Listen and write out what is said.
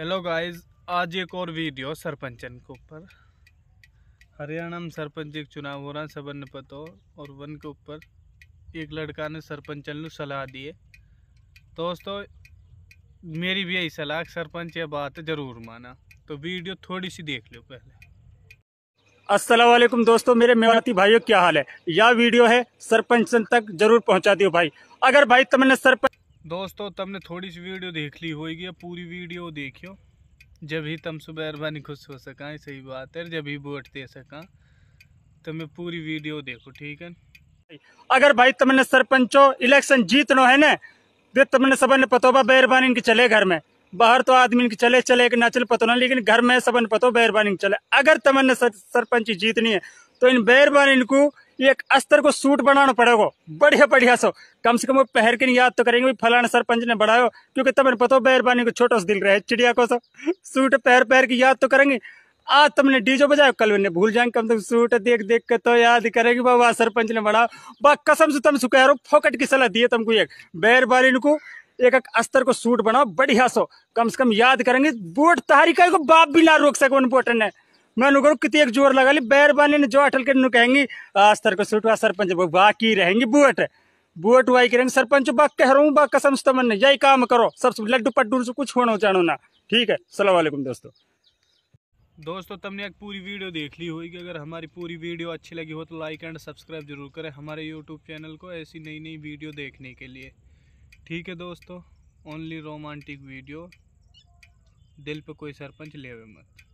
hello guys आज एक और वीडियो सरपंचन के ऊपर हरियाणा में सरपंच एक चुनाव हो रहा है सबन पतो और वन के ऊपर एक लड़का ने सरपंचन ने सलाह दी है दोस्तों मेरी भी यही सलाह सरपंच यह बात ज़रूर माना तो वीडियो थोड़ी सी देख लो पहले वालेकुम दोस्तों मेरे मेवाती भाइयों क्या हाल है यह वीडियो है सरपंच तक जरूर पहुँचा दियो भाई अगर भाई तुमने सरपंच दोस्तों तुमने थोड़ी सी वीडियो देख ली होगी पूरी वीडियो देखियो जब ही तुम सुबह अरबानी खुश हो सका सही बात है जब ही वोट दे सका तो मैं पूरी वीडियो देखो ठीक है अगर भाई तुमने सरपंचो इलेक्शन जीतनो है ना तो तुमने सबन पतोबा बेरबानी इनके चले घर में बाहर तो आदमी इनके चले चले के ना चले पतो ना लेकिन घर में सबन पतो बेरबानी चले अगर तुमने सरपंच जीतनी है तो इन बैर बार इनको एक अस्तर को सूट बनाना पड़ेगा बढ़िया बढ़िया सो कम से कम वो पहर के याद तो करेंगे फलाना सरपंच ने बढ़ाओ क्योंकि तब पता बैर बानी को छोटा दिल रहे चिड़िया को सो सूट पहर पहर की याद तो करेंगे आज तुमने डीजो बजाया कल उन्हें भूल जाएंगे कम तुम सूट देख देख के तो याद करेगी बाबा सरपंच ने बढ़ाओ बा कसम से तुम सुख फोकट की सलाह दिए तुमको एक बैर बार इनको एक एक अस्तर को सूट बनाओ बढ़िया सो कम से कम याद करेंगे बोट तहारी का बाप भी ना रोक सको बोटन ने मैं नुगर कितनी एक जोर लगा ली बैर बानी ने जो अटल के नु आज आस्तर को सुटवा सरपंच बाकी रहेंगी बुअट बुअट वाई करेंगे सरपंच बा कह रहा हूँ बा कसम से मन यही काम करो सब लड्डू पड्डू से कुछ होना चाहो ना ठीक है सलामकुम दोस्तों दोस्तों तुमने एक पूरी वीडियो देख ली होगी अगर हमारी पूरी वीडियो अच्छी लगी हो तो लाइक एंड सब्सक्राइब जरूर करें हमारे यूट्यूब चैनल को ऐसी नई नई वीडियो देखने के लिए ठीक है दोस्तों ओनली रोमांटिक वीडियो दिल पे कोई सरपंच लेवे मत